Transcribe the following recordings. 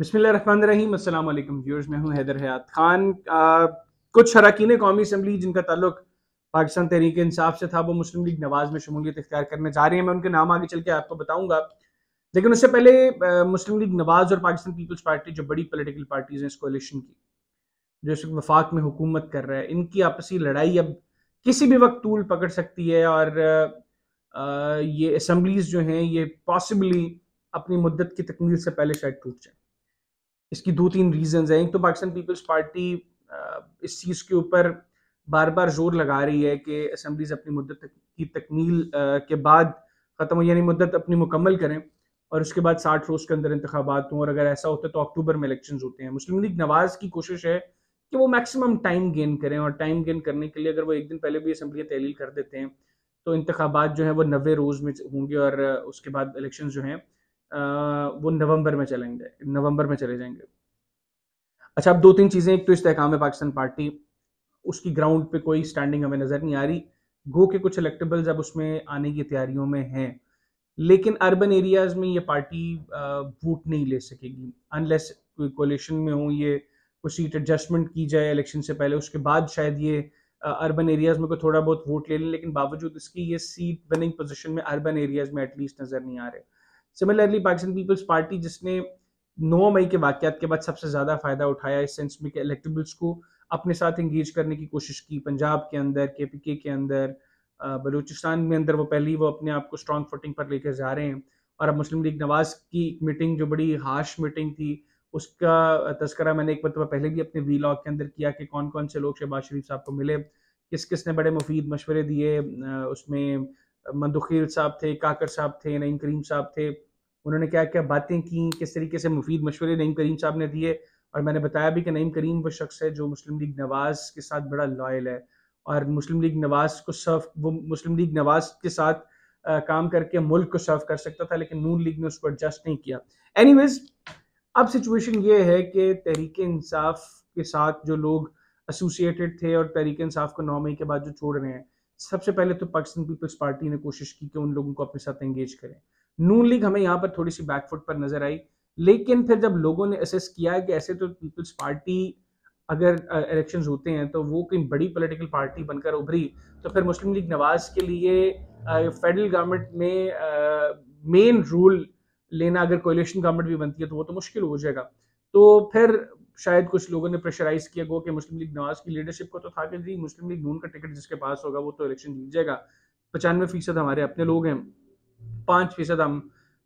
बसमिल वालेकुम व्यूअर्स मैं हूं हैदर हयात खान आ, कुछ शराकीन कौमी असम्बली जिनका ताल्लुक पाकिस्तान तहरीक इंसाफ से था वो मुस्लिम लीग नवाज में शमूलियत इख्तियार करने जा रही है मैं उनके नाम आगे चल के आपको बताऊंगा लेकिन उससे पहले आ, मुस्लिम लीग नवाज और पाकिस्तान पीपल्स पार्टी जो बड़ी पोलिटिकल पार्टीज हैं इस कोलिशन की जो इस वफाक में हुकूमत कर रहा है इनकी आपसी लड़ाई अब किसी भी वक्त तूल पकड़ सकती है और ये असम्बलीज जो हैं ये पॉसिबली अपनी मुद्दत की तकमील से पहले शायद टूट जाए इसकी दो तीन रीजंस हैं एक तो पाकिस्तान पीपल्स पार्टी इस चीज़ के ऊपर बार बार जोर लगा रही है कि असम्बलीज अपनी मुद्दत की तकमील के बाद ख़त्म हो यानी मुद्दत अपनी मुकम्मल करें और उसके बाद साठ रोज़ के अंदर इंतबात हों और अगर ऐसा होता है तो अक्टूबर में इलेक्शन होते हैं मुस्लिम लीग नवाज़ की कोशिश है कि वो मैक्सिमम टाइम गेन करें और टाइम गेन करने के लिए अगर वो एक दिन पहले भी असम्बली तहलील कर देते हैं तो इंतबात जो है वो नबे रोज़ में होंगे और उसके बाद इलेक्शन जो हैं वो नवंबर में चलेंगे नवंबर में चले जाएंगे अच्छा अब दो तीन चीज़ें एक तो इस्तेकाम है पाकिस्तान पार्टी उसकी ग्राउंड पे कोई स्टैंडिंग हमें नज़र नहीं आ रही गो के कुछ इलेक्टेबल्स अब उसमें आने की तैयारियों में हैं लेकिन अर्बन एरियाज़ में ये पार्टी वोट नहीं ले सकेगी अनलेस कोई कोलेशन में हो ये कुछ सीट एडजस्टमेंट की जाए इलेक्शन से पहले उसके बाद शायद ये अर्बन एरियाज़ में कोई थोड़ा बहुत वोट ले लें लेकिन बावजूद इसकी ये सीट विनिंग पोजिशन में अर्बन एरियाज़ में एटलीस्ट नज़र नहीं आ रहे सिमिलरली पाकिस्तान पीपल्स पार्टी जिसने नौ मई के वाकत के बाद सबसे ज़्यादा फ़ायदा उठाया इस सेंस में कि इलेक्टेबल्स को अपने साथ इंगेज करने की कोशिश की पंजाब के अंदर के पी के, के अंदर बलूचिस्तान में अंदर वो पहले ही वो अपने आप को स्ट्रॉन्ग फुटिंग पर लेकर जा रहे हैं और अब मुस्लिम लीग नवाज़ की एक मीटिंग जो बड़ी हार्श मीटिंग थी उसका तस्करा मैंने एक मरतबा पहले भी अपने वी लॉक के अंदर किया कि कौन कौन से लोग शहबाज शरीफ साहब को मिले किस किस ने बड़े मुफीद मशवरे दिए उसमें मंदुखील साहब थे काकर साहब थे नईम करीम साहब थे उन्होंने क्या क्या बातें की किस तरीके से मुफीद मशवरे नईम करीम साहब ने दिए और मैंने बताया भी कि नईम करीम वो शख्स है जो मुस्लिम लीग नवाज़ के साथ बड़ा लॉयल है और मुस्लिम लीग नवाज़ को सर्व वो मुस्लिम लीग नवाज़ के साथ आ, काम करके मुल्क को सर्व कर सकता था लेकिन नून लीग ने उसको एडजस्ट नहीं किया एनी अब सिचुएशन ये है कि तहरीक इंसाफ के साथ जो लोग एसोसिएटेड थे और तहरीक इंसाफ को नौ मई के बाद जो छोड़ रहे हैं सबसे पहले तो पाकिस्तान पीपल्स पार्टी ने कोशिश की कि उन लोगों को अपने साथ एंगेज करें नून लीग हमें यहाँ पर थोड़ी सी बैकफुट पर नजर आई लेकिन फिर जब लोगों ने असेस किया कि ऐसे तो पीपल्स पार्टी अगर इलेक्शंस होते हैं तो वो कोई बड़ी पॉलिटिकल पार्टी बनकर उभरी तो फिर मुस्लिम लीग नवाज के लिए फेडरल गवर्नमेंट में मेन रूल लेना अगर कोलेशन गवर्नमेंट भी बनती है तो वो तो मुश्किल हो जाएगा तो फिर शायद कुछ लोगों ने प्रेशराइज किया गो कि मुस्लिम लीग नवाज की लीडरशिप को तो था कि जी मुस्लिम लीग नून का टिकट जिसके पास होगा वो तो इलेक्शन जीत जाएगा पचानवे फीसद हमारे अपने लोग हैं पाँच फीसद हम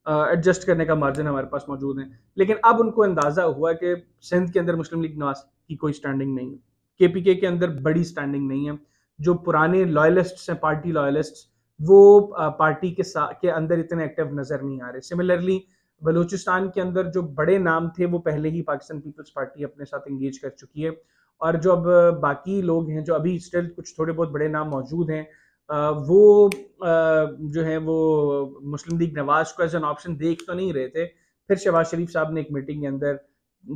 एडजस्ट करने का मार्जिन हमारे पास मौजूद है लेकिन अब उनको अंदाजा हुआ कि सिंध के अंदर मुस्लिम लीग नवाज की कोई स्टैंडिंग नहीं है के पी के के अंदर बड़ी स्टैंडिंग नहीं है जो पुराने लॉयलिस्ट हैं पार्टी लॉयलिस्ट वो पार्टी के साथ के अंदर इतने एक्टिव नजर नहीं आ रहे सिमिलरली बलूचिस्तान के अंदर जो बड़े नाम थे वो पहले ही पाकिस्तान पीपल्स पार्टी अपने साथ एंगेज कर चुकी है और जो अब बाकी लोग हैं जो अभी स्टिल कुछ थोड़े बहुत बड़े नाम मौजूद हैं वो जो है वो मुस्लिम लीग नवाज को एज एन ऑप्शन देख तो नहीं रहे थे फिर शहबाज शरीफ साहब ने एक मीटिंग के अंदर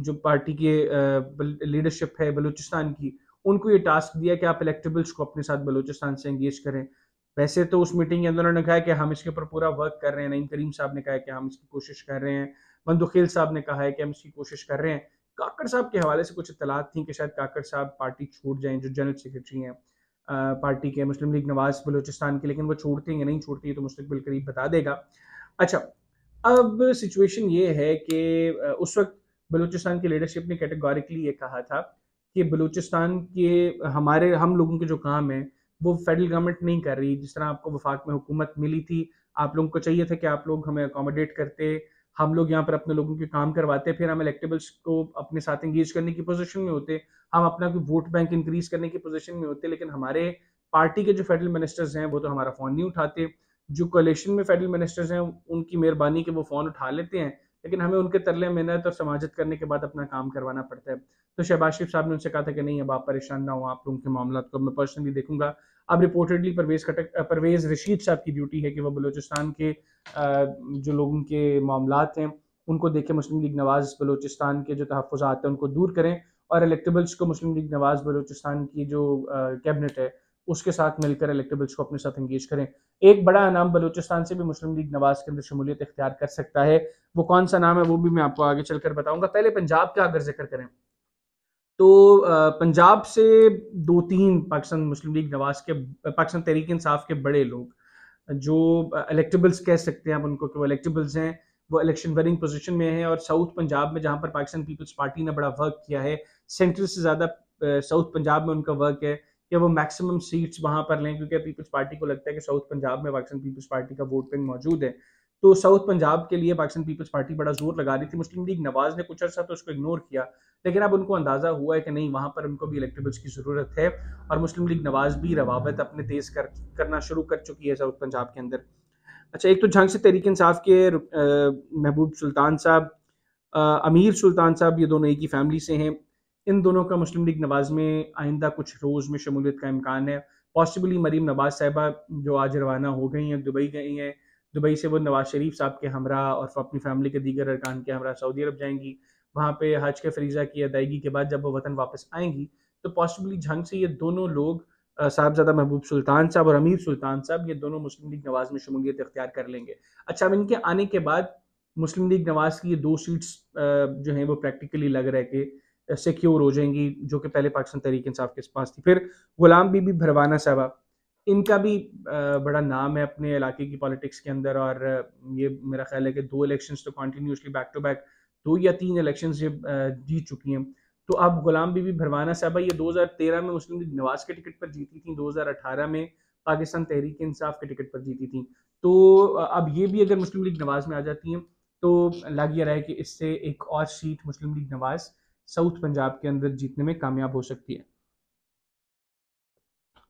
जो पार्टी के लीडरशिप है बलूचिस्तान की उनको ये टास्क दिया कि आप इलेक्टेबल्स को अपने साथ बलूचिस्तान से एंगेज करें वैसे तो उस मीटिंग के अंदर उन्होंने कहा कि हम इसके ऊपर पूरा वर्क कर रहे हैं नईम करीम साहब ने कहा कि हम इसकी कोशिश कर रहे हैं मंदुखील साहब ने कहा है कि हम इसकी कोशिश कर रहे हैं काकड़ साहब के हवाले से कुछ इतलात थी कि शायद काकड़ साहब पार्टी छोड़ जाएं जो जनरल सेक्रेटरी हैं पार्टी के मुस्लिम लीग नवाज बलोचिस्तान के लेकिन वो छोड़ते हैं या नहीं छोड़ती है तो मुस्तबिल करीब बता देगा अच्छा अब सिचुएशन ये है कि उस वक्त बलूचिस्तान की लीडरशिप ने कैटेगोरिकली ये कहा था कि बलूचिस्तान के हमारे हम लोगों के जो काम हैं वो फेडरल गवर्नमेंट नहीं कर रही जिस तरह आपको वफाक में हुकूमत मिली थी आप लोगों को चाहिए था कि आप लोग हमें अकोमोडेट करते हम लोग यहाँ पर अपने लोगों के काम करवाते फिर हम इलेक्टेबल्स को अपने साथ एंगेज करने की पोजीशन में होते हम अपना कोई वोट बैंक इंक्रीज करने की पोजीशन में होते लेकिन हमारे पार्टी के जो फेडरल मिनिस्टर्स हैं वो तो हमारा फ़ोन नहीं उठाते जो कोलेशन में फेडरल मिनिस्टर्स हैं उनकी मेहरबानी के वो फ़ोन उठा लेते हैं लेकिन हमें उनके तरले मेहनत और समाजत करने के बाद अपना काम करवाना पड़ता है तो शहबाज शरीफ साहब ने उनसे कहा था कि नहीं अब आप परेशान ना हो आप लोगों के मामला को मैं पर्सनली देखूंगा अब रिपोर्टेडली परवेज कटक परवेज रशीद साहब की ड्यूटी है कि वह बलोचिस्तान के जो लोगों के मामला हैं उनको देखें मुस्लिम लीग नवाज़ बलोचिस्तान के जो तहफ़ात हैं उनको दूर करें और इलेक्टेबल्स को मुस्लिम लीग नवाज़ बलोचिस्तान की जो कैबिनेट है उसके साथ मिलकर इलेक्टेबल्स को अपने साथ इंगेज करें एक बड़ा नाम बलोचिस्तान से भी मुस्लिम लीग नवाज़ के अंदर शमूलियत इख्तियार कर सकता है वो कौन सा नाम है वो भी मैं आपको आगे चल कर बताऊँगा पहले पंजाब का अगर जिक्र करें तो पंजाब से दो तीन पाकिस्तान मुस्लिम लीग नवाज के पाकिस्तान तहरीक इंसाफ के बड़े लोग जो इलेक्टेबल्स कह सकते हैं आप उनको कि वो इलेक्टेबल्स हैं वो इलेक्शन वनिंग पोजीशन में है और साउथ पंजाब में जहाँ पर पाकिस्तान पीपल्स पार्टी ने बड़ा वर्क किया है सेंटर से ज़्यादा साउथ पंजाब में उनका वर्क है कि वो मैक्सिमम सीट्स वहाँ पर लें क्योंकि पीपल्स पार्टी को लगता है कि साउथ पंजाब में पाकिस्तान पीपल्स पार्टी का वोट बैंक मौजूद है तो साउथ पंजाब के लिए पाकिस्तान पीपल्स पार्टी बड़ा जोर लगा रही थी मुस्लिम लीग नवाज ने कुछ अर्सा तो उसको इग्नोर किया लेकिन अब उनको अंदाज़ा हुआ है कि नहीं वहाँ पर उनको भी इलेक्टेबल्स की ज़रूरत है और मुस्लिम लीग नवाज भी रवाबत अपने तेज़ कर करना शुरू कर चुकी है साउथ पंजाब के अंदर अच्छा एक तो झंग से तहरीक इंसाफ के महबूब सुल्तान साहब अमीर सुल्तान साहब ये दोनों एक ही फैमिली से हैं इन दोनों का मुस्लिम लीग नवाज में आइंदा कुछ रोज़ में शमूलियत का इम्कान है पॉसिबली मरीम नवाज साहिबा जो आज रवाना हो गई हैं दुबई गई हैं दुबई से वो नवाज शरीफ साहब के हमरा और अपनी फैमिली के दीगर अरकान के हमरा सऊदी अरब जाएंगी वहाँ पे हज के फरीजा की अदायगी के बाद जब वो वतन वापस आएंगी तो पॉसिबली झंग से ये दोनों लोग साहबजादा महबूब सुल्तान साहब और अमीर सुल्तान साहब ये दोनों मुस्लिम लीग नवाज में शमूलियत इख्तियार कर लेंगे अच्छा अब इनके आने के बाद मुस्लिम लीग नवाज की ये दो सीट्स जो हैं वो प्रैक्टिकली लग रहे के कि सिक्योर हो जाएंगी जो कि पहले पाकिस्तान तहरीक इंसाफ के पास थी फिर गुलाम बीबी भरवाना साहबा इनका भी बड़ा नाम है अपने इलाके की पॉलिटिक्स के अंदर और ये मेरा ख्याल है कि दो इलेक्शन तो कंटिन्यूसली बैक टू बैक दो या तीन इलेक्शन ये जीत चुकी हैं तो अब गुलाम बीबी भरवाना साहबा ये 2013 में मुस्लिम लीग नवाज के टिकट पर जीती थी 2018 में पाकिस्तान तहरीक इंसाफ के टिकट पर जीती थी तो अब ये भी अगर मुस्लिम लीग नवाज में आ जाती हैं तो लग ये रहा है कि इससे एक और seat Muslim League Nawaz south Punjab के अंदर जीतने में कामयाब हो सकती है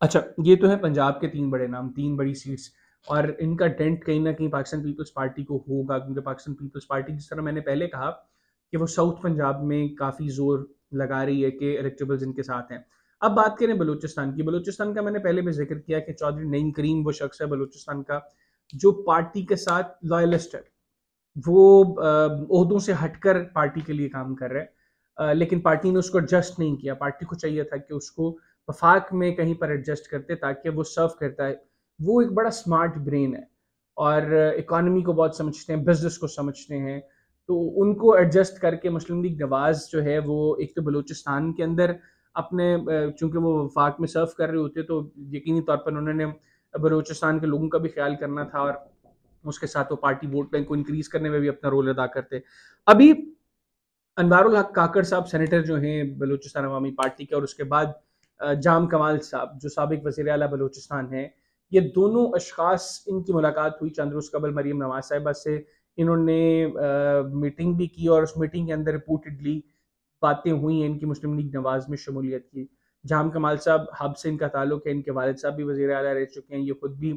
अच्छा ये तो है पंजाब के तीन बड़े नाम तीन बड़ी सीट्स और इनका डेंट कहीं ना कहीं पाकिस्तान पीपल्स पार्टी को होगा क्योंकि पाकिस्तान पीपल्स पार्टी जिस तरह मैंने पहले कहा कि वो साउथ पंजाब में काफ़ी जोर लगा रही है कि इलेक्टेबल्स इनके साथ हैं अब बात करें बलूचिस्तान की बलूचिस्तान का मैंने पहले भी जिक्र किया कि चौधरी नईम करीम वो शख्स है बलूचिस्तान का जो पार्टी के साथ लॉयलिस्ट है वो उहदों से हटकर पार्टी के लिए काम कर रहे हैं लेकिन पार्टी ने उसको एडजस्ट नहीं किया पार्टी को चाहिए था कि उसको वफाक में कहीं पर एडजस्ट करते ताकि वो सर्व करता है वो एक बड़ा स्मार्ट ब्रेन है और इकॉनमी को बहुत समझते हैं बिजनेस को समझते हैं तो उनको एडजस्ट करके मुस्लिम लीग नवाज़ जो है वो एक तो बलूचिस्तान के अंदर अपने चूंकि वो वफाक में सर्व कर रहे होते तो यकीनी तौर पर उन्होंने बलूचिस्तान के लोगों का भी ख्याल करना था और उसके साथ वो पार्टी वोट बैंक को इंक्रीज करने में भी अपना रोल अदा करते अभी अनवारुल हक काकड़ साहब सेनेटर जो हैं बलूचिस्तान अवामी पार्टी के और उसके बाद जाम कमाल साहब जो सबक वजीर अला बलोचिस्तान हैं ये दोनों अशखास इनकी मुलाकात हुई चंद रोज़ कबल मरीम नवाज साहिबा से इन्होंने मीटिंग भी की और उस मीटिंग के अंदर रिपोर्टेडली बातें हुई हैं इनकी मुस्लिम लीग नवाज में शमूलियत की जाम कमाल साहब हब से इनका ताल्लुक है इनके वालद साहब भी वजीर अला रह चुके हैं ये खुद भी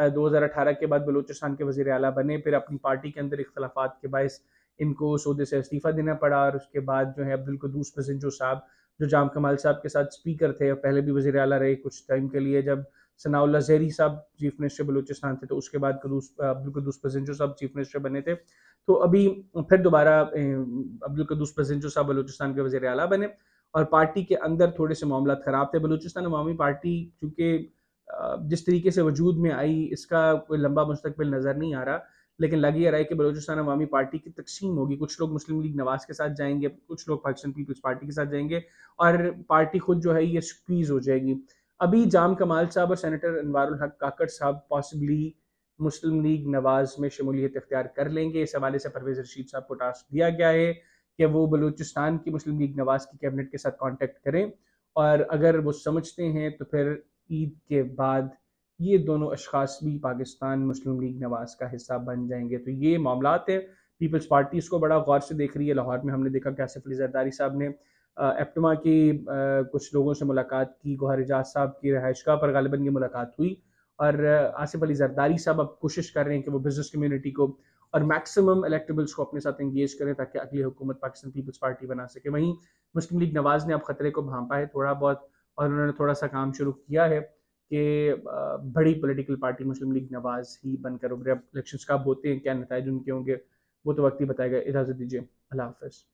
दो हज़ार अठारह के बाद बलोचिस्तान के वजीर अला बने फिर अपनी पार्टी के अंदर इख्तलाफा के बायस इनको सौदे से इस्तीफ़ा देना पड़ा और उसके बाद जो है अब्दुल कदूस जो साहब जो जाम कमाल साहब के साथ स्पीकर थे पहले भी वजीर अला रहे कुछ टाइम के लिए जब सनाउल्ला जहरी साहब चीफ मिनिस्टर बलूचिस्तान थे तो उसके बाद अब्दुल कदूस पसेंजो साहब चीफ मिनिस्टर बने थे तो अभी फिर दोबारा अब्दुल कदूस पसेंजो साहब बलूचिस्तान के वजीर अला बने और पार्टी के अंदर थोड़े से मामला ख़राब थे बलूचिस्तान अवामी पार्टी चूँकि जिस तरीके से वजूद में आई इसका कोई लंबा मुस्तबिल नज़र नहीं आ रहा लेकिन लगी रहा है कि बलोचिस्तान अवामी पार्टी की तकसीम होगी कुछ लोग मुस्लिम लीग नवाज के साथ जाएंगे कुछ लोग पाकिस्तान पीपल्स पार्टी के साथ जाएंगे और पार्टी खुद जो है ये स्क्वीज हो जाएगी अभी जाम कमाल साहब और सेनेटर अनवारुल हक काकड़ साहब पॉसिबली मुस्लिम लीग नवाज में शमूलियत अख्तियार कर लेंगे इस हवाले से परवेज रशीद साहब को टास्क दिया गया है कि वो बलूचिस्तान की मुस्लिम लीग नवाज की कैबिनेट के साथ कॉन्टेक्ट करें और अगर वो समझते हैं तो फिर ईद के बाद ये दोनों अशखास भी पाकिस्तान मुस्लिम लीग नवाज का हिस्सा बन जाएंगे तो ये मामला है पीपल्स पार्टी इसको बड़ा गौर से देख रही है लाहौर में हमने देखा कि आसिफ अली जरदारी साहब ने एप्टमा के कुछ लोगों से मुलाकात की गुहर एजाज साहब की रहायशगा पर गालिबन ये मुलाकात हुई और आसिफ अली जरदारी साहब अब कोशिश कर रहे हैं कि वो बिज़नेस कम्यूनिटी को और मैक्सिमम इलेक्टेबल्स को अपने साथ एंगेज करें ताकि अगली हुकूमत पाकिस्तान पीपल्स पार्टी बना सके वहीं मुस्लिम लीग नवाज ने अब खतरे को भांपा है थोड़ा बहुत और उन्होंने थोड़ा सा काम शुरू किया है कि बड़ी political party Muslim League Nawaz ही बनकर उभरे अब इलेक्शन कब होते हैं क्या नतज उनके होंगे वो तो वक्त ही बताएगा इजाज़त दीजिए अल्लाह हाफ